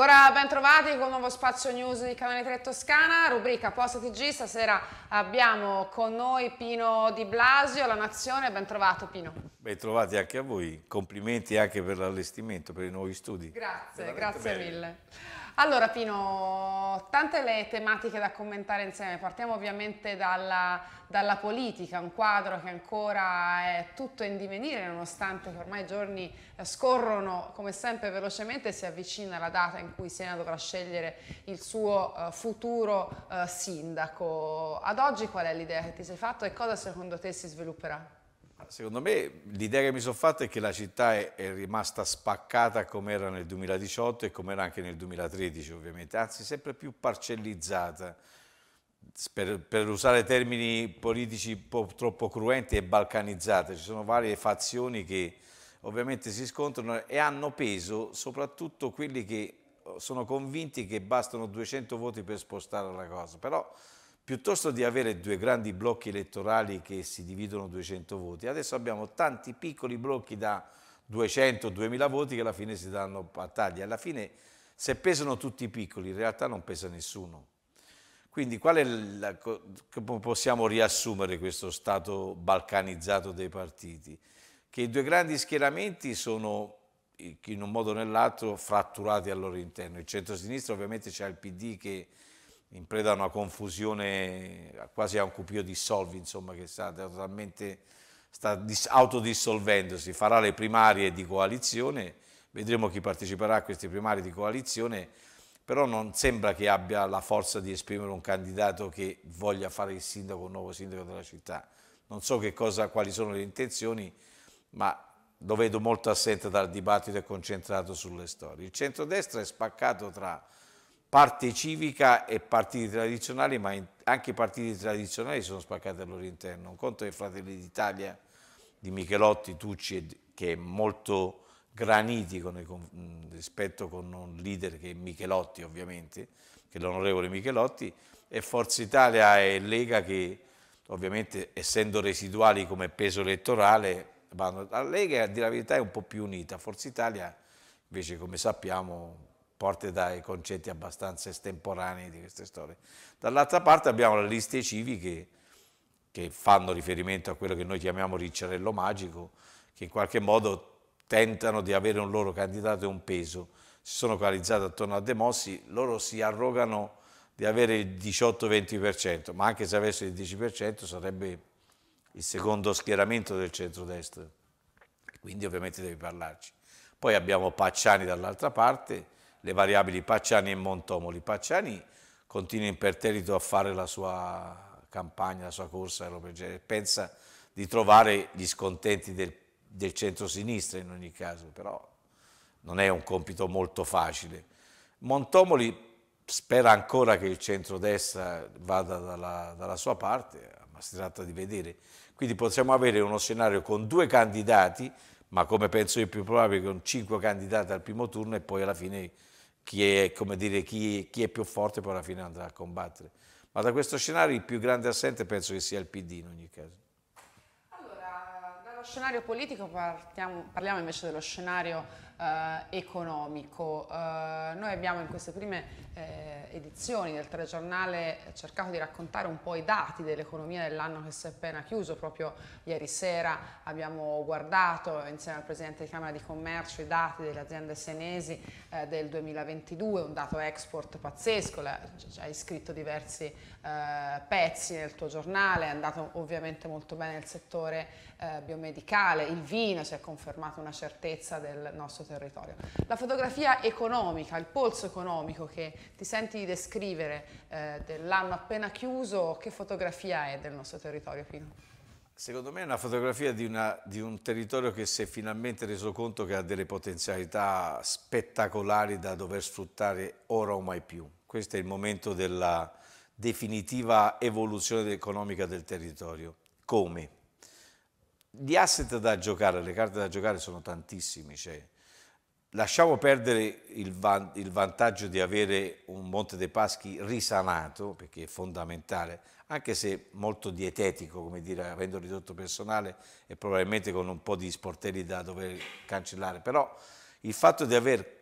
Ancora ben trovati con un nuovo spazio news di Canale 3 Toscana, rubrica Post TG. Stasera abbiamo con noi Pino Di Blasio, La Nazione. Ben trovato Pino. Ben trovati anche a voi. Complimenti anche per l'allestimento, per i nuovi studi. Grazie, grazie bello. mille. Allora Pino, tante le tematiche da commentare insieme, partiamo ovviamente dalla, dalla politica, un quadro che ancora è tutto in divenire nonostante che ormai i giorni eh, scorrono come sempre velocemente e si avvicina la data in cui Siena dovrà scegliere il suo uh, futuro uh, sindaco. Ad oggi qual è l'idea che ti sei fatto e cosa secondo te si svilupperà? Secondo me l'idea che mi sono fatta è che la città è, è rimasta spaccata come era nel 2018 e come era anche nel 2013 ovviamente, anzi sempre più parcellizzata, per, per usare termini politici un po' troppo cruenti e balcanizzata, ci sono varie fazioni che ovviamente si scontrano e hanno peso soprattutto quelli che oh, sono convinti che bastano 200 voti per spostare la cosa, però piuttosto di avere due grandi blocchi elettorali che si dividono 200 voti, adesso abbiamo tanti piccoli blocchi da 200-2000 voti che alla fine si danno battaglia. Alla fine se pesano tutti i piccoli, in realtà non pesa nessuno. Quindi qual è la, possiamo riassumere questo stato balcanizzato dei partiti? Che i due grandi schieramenti sono in un modo o nell'altro fratturati al loro interno. Il centro-sinistra ovviamente c'è il PD che in preda a una confusione, quasi a un cupio dissolvi, insomma, che sta totalmente sta autodissolvendosi, farà le primarie di coalizione, vedremo chi parteciperà a queste primarie di coalizione, però non sembra che abbia la forza di esprimere un candidato che voglia fare il sindaco, un nuovo sindaco della città. Non so cosa, quali sono le intenzioni, ma lo vedo molto assente dal dibattito e concentrato sulle storie. Il centrodestra è spaccato tra parte civica e partiti tradizionali, ma anche i partiti tradizionali sono spaccati al loro interno. Un conto è Fratelli d'Italia di Michelotti, Tucci, che è molto granitico rispetto con un leader che è Michelotti ovviamente, che è l'onorevole Michelotti, e Forza Italia e Lega che ovviamente essendo residuali come peso elettorale vanno. La Lega, a dire la verità, è un po' più unita, Forza Italia invece come sappiamo porte dai concetti abbastanza estemporanei di queste storie. Dall'altra parte abbiamo le liste civiche che fanno riferimento a quello che noi chiamiamo ricciarello magico, che in qualche modo tentano di avere un loro candidato e un peso, si sono coalizzati attorno a De Mossi, loro si arrogano di avere il 18-20%, ma anche se avessero il 10% sarebbe il secondo schieramento del centrodestra, quindi ovviamente devi parlarci. Poi abbiamo Pacciani dall'altra parte, le variabili Pacciani e Montomoli. Pacciani continua imperterrito a fare la sua campagna, la sua corsa, pensa di trovare gli scontenti del, del centro-sinistra in ogni caso, però non è un compito molto facile. Montomoli spera ancora che il centro-destra vada dalla, dalla sua parte, ma si tratta di vedere. Quindi possiamo avere uno scenario con due candidati, ma come penso io più probabile con cinque candidati al primo turno e poi alla fine chi è, dire, chi, chi è più forte poi alla fine andrà a combattere. Ma da questo scenario il più grande assente penso che sia il PD in ogni caso Allora, dallo scenario politico partiamo, parliamo invece dello scenario eh, economico. Eh, noi abbiamo in queste prime eh, edizioni del telegiornale cercato di raccontare un po' i dati dell'economia dell'anno che si è appena chiuso, proprio ieri sera abbiamo guardato insieme al Presidente di Camera di Commercio i dati delle aziende senesi eh, del 2022, un dato export pazzesco, cioè, hai scritto diversi eh, pezzi nel tuo giornale, è andato ovviamente molto bene nel settore eh, biomedicale, il vino, si è confermato una certezza del nostro territorio. La fotografia economica, il polso economico che ti senti di descrivere eh, dell'anno appena chiuso, che fotografia è del nostro territorio, Pino? Secondo me è una fotografia di, una, di, un territorio che si è finalmente reso conto che ha delle potenzialità spettacolari da dover sfruttare ora o mai più. Questo è il momento della definitiva evoluzione economica del territorio. Come? Gli asset da giocare, le carte da giocare sono tantissimi, c'è cioè, Lasciamo perdere il, van il, vantaggio di avere un Monte dei Paschi risanato, perché è fondamentale, anche se molto dietetico, come dire, avendo ridotto personale e probabilmente con un po' di sportelli da dover cancellare, però il fatto di aver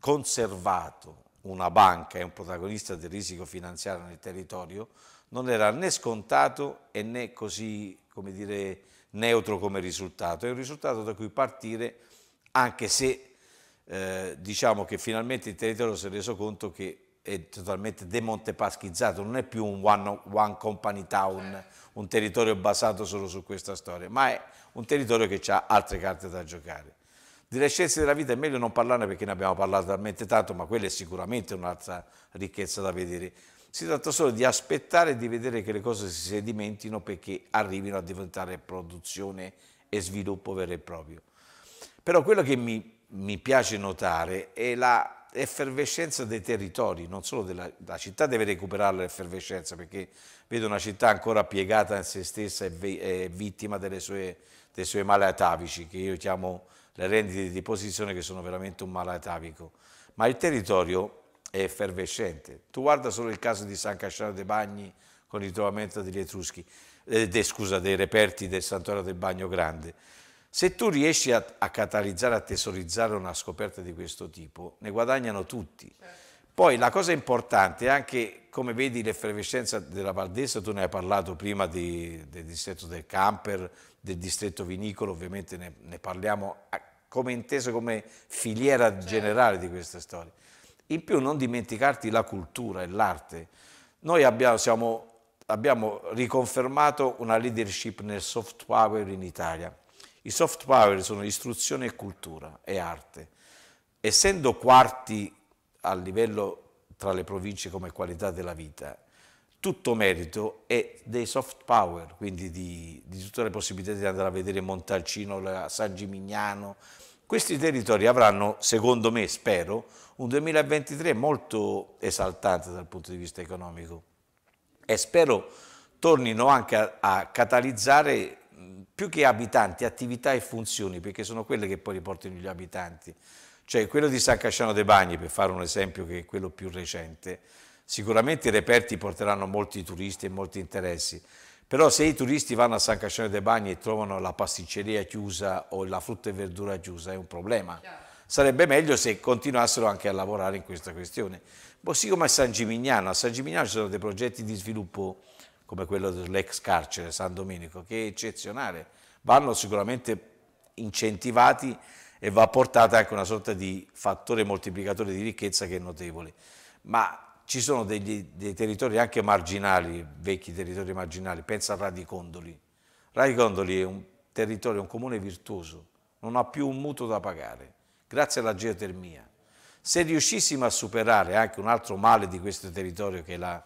conservato una banca e un protagonista del risico finanziario nel territorio non era né scontato e né così, come dire, neutro come risultato. È un risultato da cui partire anche se eh, diciamo che finalmente il territorio si è reso conto che è totalmente demontepaschizzato, non è più un one, one, company town, certo. un territorio basato solo su questa storia, ma è un territorio che ha altre carte da giocare. Delle scienze della vita è meglio non parlarne perché ne abbiamo parlato talmente tanto, ma quella è sicuramente un'altra ricchezza da vedere. Si tratta solo di aspettare e di vedere che le cose si sedimentino perché arrivino a diventare produzione e sviluppo vero e proprio. Però quello che mi mi piace notare è la effervescenza dei territori, non solo della la città deve recuperare l'effervescenza perché vedo una città ancora piegata in se stessa e, ve, e vittima sue, dei suoi mali atavici, che io chiamo le rendite di posizione che sono veramente un male atavico, ma il territorio è effervescente. Tu guarda solo il caso di San Casciano dei Bagni con il ritrovamento degli Etruschi, eh, de, scusa, dei reperti del santuario del Bagno Grande se tu riesci a, a catalizzare, a tesorizzare una scoperta di questo tipo, ne guadagnano tutti. Certo. Poi la cosa importante è anche, come vedi, l'effervescenza della Valdesa, tu ne hai parlato prima di, del distretto del camper, del distretto vinicolo, ovviamente ne, ne parliamo a, come intesa, come filiera certo. generale di questa storia. In più non dimenticarti la cultura e l'arte. Noi abbiamo, siamo, abbiamo riconfermato una leadership nel soft power in Italia i soft power sono istruzione e cultura e arte. Essendo quarti a livello tra le province come qualità della vita, tutto merito è dei soft power, quindi di, di tutte le possibilità di andare a vedere Montalcino, San Gimignano. Questi territori avranno, secondo me, spero, un 2023 molto esaltante dal punto di vista economico e spero tornino anche a, a catalizzare più che abitanti, attività e funzioni, perché sono quelle che poi riportano gli abitanti. Cioè quello di San Casciano dei Bagni, per fare un esempio che è quello più recente, sicuramente i reperti porteranno molti turisti e molti interessi, però se i turisti vanno a San Casciano dei Bagni e trovano la pasticceria chiusa o la frutta e verdura chiusa è un problema. Sarebbe meglio se continuassero anche a lavorare in questa questione. Così come a San Gimignano, a San Gimignano ci sono dei progetti di sviluppo come quello dell'ex carcere San Domenico, che è eccezionale, vanno sicuramente incentivati e va portata anche una sorta di fattore moltiplicatore di ricchezza che è notevole. Ma ci sono degli, dei territori anche marginali, vecchi territori marginali, pensa a Radicondoli. Radicondoli è un territorio, un comune virtuoso, non ha più un mutuo da pagare, grazie alla geotermia. Se riuscissimo a superare anche un altro male di questo territorio che è la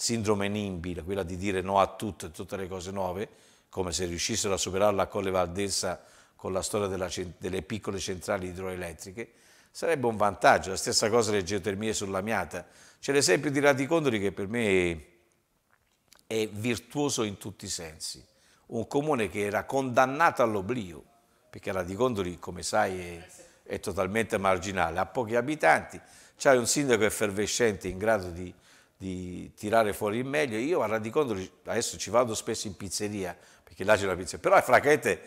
sindrome NIMBY, quella di dire no a tutto e tutte le cose nuove, come se riuscissero a superarla a Colle Valdessa con la storia della, delle piccole centrali idroelettriche, sarebbe un vantaggio. La stessa cosa le geotermie sull'amiata. C'è l'esempio di Radicondoli che per me è virtuoso in tutti i sensi. Un comune che era condannato all'oblio, perché Radicondoli, come sai, è, è totalmente marginale, ha pochi abitanti, c'è un sindaco effervescente in grado di di tirare fuori il meglio. Io a Radicondo adesso ci vado spesso in pizzeria, perché là c'è la pizzeria, però francamente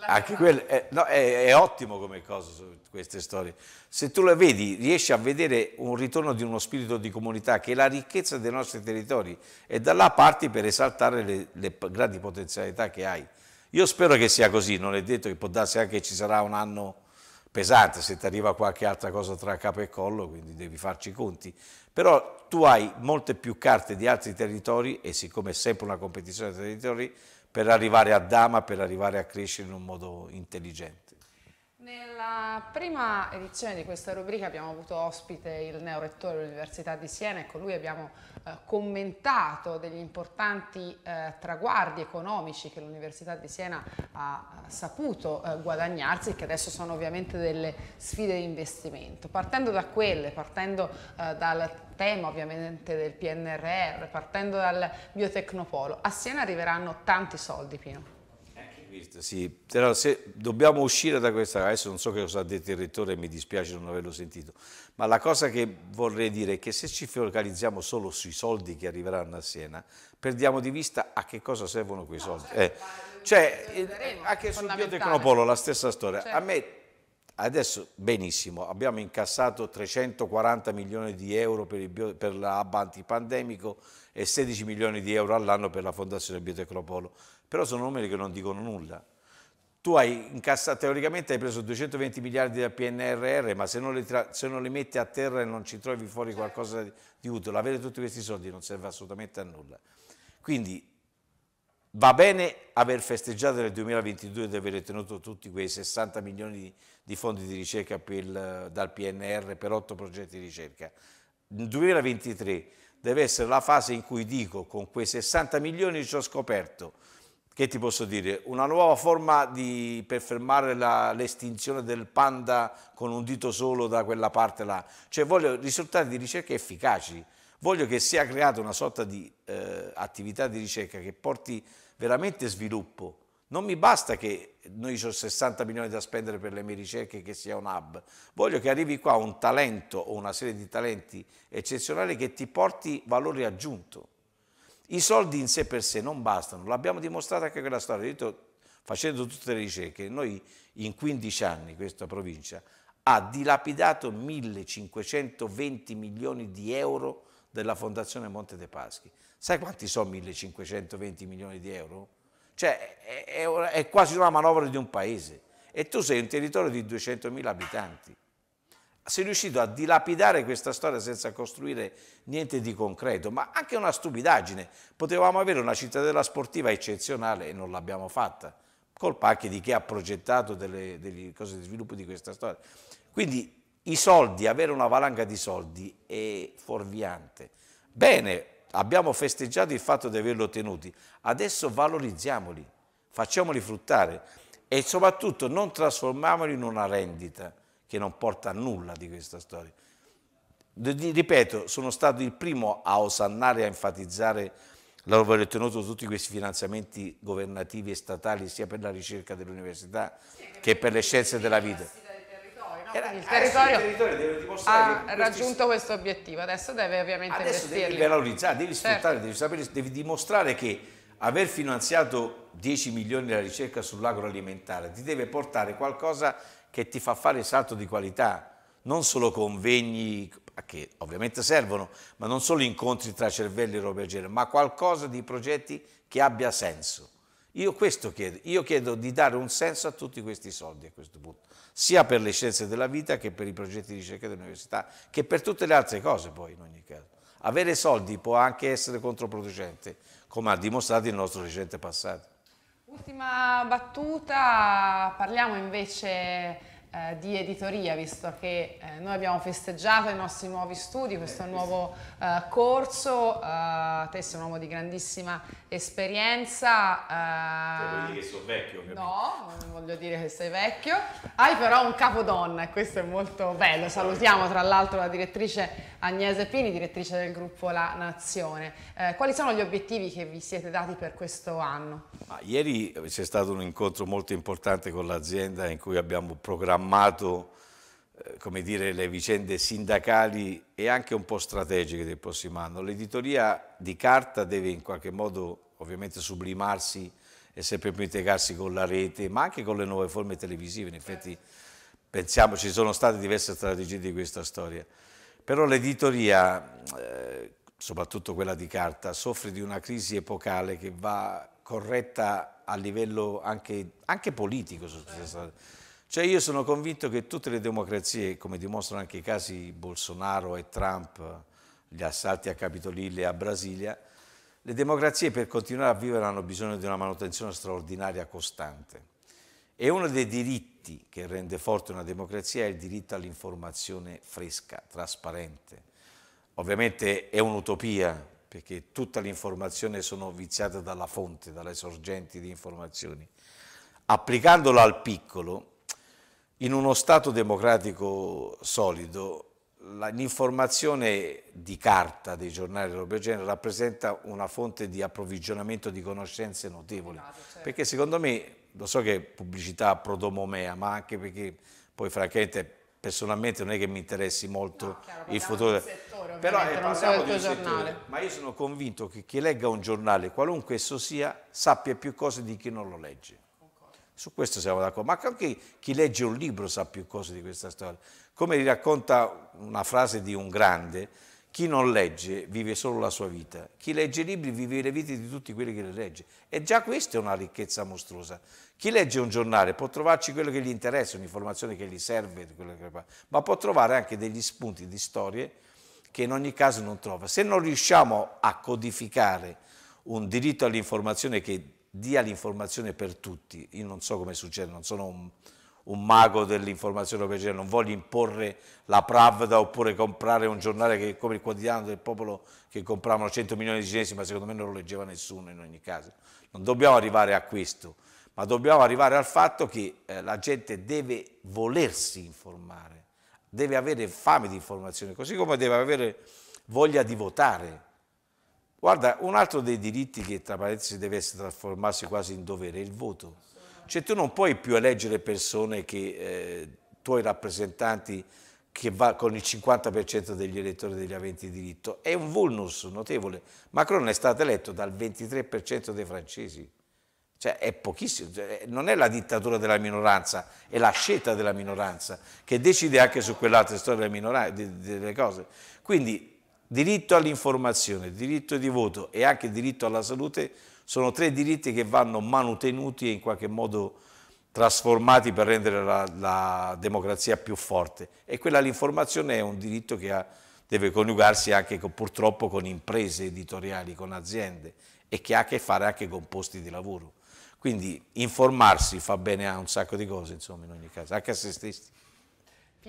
anche quello è, eh, no, è, è, ottimo come cosa queste storie. Se tu le vedi, riesci a vedere un ritorno di uno spirito di comunità che è la ricchezza dei nostri territori e da là parti per esaltare le, le grandi potenzialità che hai. Io spero che sia così, non è detto che può darsi anche che ci sarà un anno pesante se ti arriva qualche altra cosa tra capo e collo, quindi devi farci i conti, però tu hai molte più carte di altri territori e siccome è sempre una competizione tra territori, per arrivare a Dama, per arrivare a crescere in un modo intelligente. Nella prima edizione di questa rubrica abbiamo avuto ospite il neorettore dell'Università di Siena e con lui abbiamo eh, commentato degli importanti eh, traguardi economici che l'Università di Siena ha eh, saputo eh, guadagnarsi e che adesso sono ovviamente delle sfide di investimento. Partendo da quelle, partendo eh, dal tema ovviamente del PNRR, partendo dal biotecnopolo, a Siena arriveranno tanti soldi Pino. Pirte, sì. Però se dobbiamo uscire da questa, adesso non so che cosa ha detto il rettore, mi dispiace non averlo sentito, ma la cosa che vorrei dire è che se ci focalizziamo solo sui soldi che arriveranno a Siena, perdiamo di vista a che cosa servono quei soldi. Certo, eh, cioè, eh, anche sul biotecnopolo la stessa storia. A certo. me adesso benissimo, abbiamo incassato 340 milioni di euro per, il bio, per l'ABA antipandemico e 16 milioni di euro all'anno per la Fondazione Biotecnopolo però sono numeri che non dicono nulla. Tu hai incassato, teoricamente hai preso 220 miliardi dal PNRR, ma se non, li, tra, se non li metti a terra e non ci trovi fuori certo. qualcosa di, di utile, avere tutti questi soldi non serve assolutamente a nulla. Quindi va bene aver festeggiato nel 2022 ed aver ottenuto tutti quei 60 milioni di, di fondi di ricerca per, dal PNR per otto progetti di ricerca. Il 2023 deve essere la fase in cui dico con quei 60 milioni ci ho scoperto che ti posso dire? Una nuova forma di, per fermare l'estinzione del panda con un dito solo da quella parte là. Cioè voglio risultati di ricerca efficaci, voglio che sia creata una sorta di eh, attività di ricerca che porti veramente sviluppo. Non mi basta che noi ho 60 milioni da spendere per le mie ricerche che sia un hub, voglio che arrivi qua un talento o una serie di talenti eccezionali che ti porti valore aggiunto. I soldi in sé per sé non bastano, l'abbiamo dimostrato anche con la storia. Io detto, facendo tutte le ricerche, noi in 15 anni questa provincia ha dilapidato 1520 milioni di euro della Fondazione Monte dei Paschi. Sai quanti sono 1520 milioni di euro? Cioè è, è, è quasi una manovra di un paese e tu sei un territorio di 200 mila abitanti sei riuscito a dilapidare questa storia senza costruire niente di concreto, ma anche una stupidaggine. Potevamo avere una cittadella sportiva eccezionale e non l'abbiamo fatta, colpa anche di chi ha progettato delle, delle cose di sviluppo di questa storia. Quindi i soldi, avere una valanga di soldi è fuorviante. Bene, abbiamo festeggiato il fatto di averli ottenuti, adesso valorizziamoli, facciamoli fruttare e soprattutto non trasformiamoli in una rendita che non porta a nulla di questa storia. Ripeto, sono stato il primo a osannare, e a enfatizzare l'aver ottenuto tutti questi finanziamenti governativi e statali sia per la ricerca dell'università che per le scienze della vita. Era, il territorio, il territorio ha raggiunto questo obiettivo, adesso deve ovviamente adesso investirli. Devi valorizzare, devi sfruttare, certo. devi, sapere, devi dimostrare che aver finanziato 10 milioni della ricerca sull'agroalimentare ti deve portare qualcosa che ti fa fare il salto di qualità, non solo convegni che ovviamente servono, ma non solo incontri tra cervelli e robe del genere, ma qualcosa di progetti che abbia senso. Io questo chiedo, io chiedo di dare un senso a tutti questi soldi a questo punto, sia per le scienze della vita che per i progetti di ricerca dell'università, che per tutte le altre cose poi in ogni caso. Avere soldi può anche essere controproducente, come ha dimostrato il nostro recente passato. Ultima battuta, parliamo invece eh, di editoria, visto che eh, noi abbiamo festeggiato i nostri nuovi studi, eh, questo nuovo eh, corso, eh, te sei un uomo di grandissima esperienza. Cioè, eh, vuol dire che sono vecchio? Ovviamente. No, non voglio dire che sei vecchio. Hai però un capodonna e questo è molto bello. Salutiamo tra l'altro la direttrice Agnese Pini, direttrice del gruppo La Nazione. Eh, quali sono gli obiettivi che vi siete dati per questo anno? Ah, ieri c'è stato un incontro molto importante con l'azienda in cui abbiamo programmato programmato eh, come dire, le vicende sindacali e anche un po' strategiche del prossimo anno. L'editoria di carta deve in qualche modo ovviamente sublimarsi e sempre più integrarsi con la rete, ma anche con le nuove forme televisive. In effetti pensiamo ci sono state diverse strategie di questa storia. Però l'editoria, eh, soprattutto quella di carta, soffre di una crisi epocale che va corretta a livello anche, anche politico. Sostanzialmente cioè io sono convinto che tutte le democrazie, come dimostrano anche i casi Bolsonaro e Trump, gli assalti a Capitolille e a Brasilia, le democrazie per continuare a vivere hanno bisogno di una manutenzione straordinaria costante. E uno dei diritti che rende forte una democrazia è il diritto all'informazione fresca, trasparente. Ovviamente è un'utopia, perché tutta l'informazione sono viziate dalla fonte, dalle sorgenti di informazioni. Applicandola al piccolo, in uno Stato democratico solido, l'informazione di carta dei giornali europei genere rappresenta una fonte di approvvigionamento di conoscenze notevoli. Perché secondo me, lo so che è pubblicità prodomomea, ma anche perché poi francamente personalmente non è che mi interessi molto no, chiaro, il futuro. Settore, Però eh, parliamo di un settore, ma io sono convinto che chi legga un giornale, qualunque esso sia, sappia più cose di chi non lo legge. Su questo siamo d'accordo, ma anche chi legge un libro sa più cose di questa storia. Come racconta una frase di un grande, chi non legge vive solo la sua vita, chi legge i libri vive le vite di tutti quelli che le legge. E già questa è una ricchezza mostruosa. Chi legge un giornale può trovarci quello che gli interessa, un'informazione che gli serve, ma può trovare anche degli spunti di storie che in ogni caso non trova. Se non riusciamo a codificare un diritto all'informazione che dia l'informazione per tutti. Io non so come succede, non sono un, un mago dell'informazione non voglio imporre la Pravda oppure comprare un giornale che, come il quotidiano del popolo che compravano 100 milioni di cinesi, ma secondo me non lo leggeva nessuno in ogni caso. Non dobbiamo arrivare a questo, ma dobbiamo arrivare al fatto che eh, la gente deve volersi informare, deve avere fame di informazione, così come deve avere voglia di votare Guarda, un altro dei diritti che tra parentesi deve trasformarsi quasi in dovere è il voto. Cioè tu non puoi più eleggere persone che, eh, tuoi rappresentanti che va con il 50% degli elettori degli aventi diritto. È un vulnus notevole. Macron è stato eletto dal 23% dei francesi. Cioè è pochissimo, cioè, eh, non è la dittatura della minoranza, è la scelta della minoranza che decide anche su quell'altra storia delle, delle cose. Quindi Diritto all'informazione, diritto di voto e anche diritto alla salute sono tre diritti che vanno manutenuti e in qualche modo trasformati per rendere la, la democrazia più forte. E quella all'informazione è un diritto che ha, deve coniugarsi anche con, purtroppo con imprese editoriali, con aziende e che ha a che fare anche con posti di lavoro. Quindi informarsi fa bene a un sacco di cose, insomma, in ogni caso, anche a se stessi.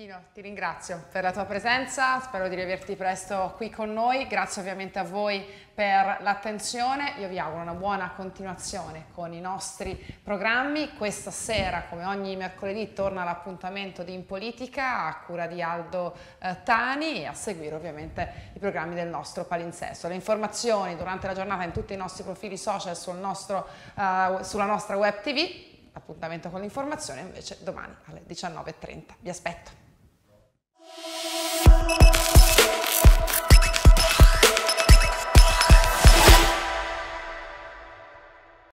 Chino, ti ringrazio per la tua presenza, spero di rivederti presto qui con noi, grazie ovviamente a voi per l'attenzione, io vi auguro una buona continuazione con i nostri programmi, questa sera come ogni mercoledì torna l'appuntamento di In Politica a cura di Aldo eh, Tani e a seguire ovviamente i programmi del nostro palinsesto. Le informazioni durante la giornata in tutti i nostri profili social sul nostro, eh, sulla nostra web tv, Appuntamento con l'informazione invece domani alle 19.30, vi aspetto.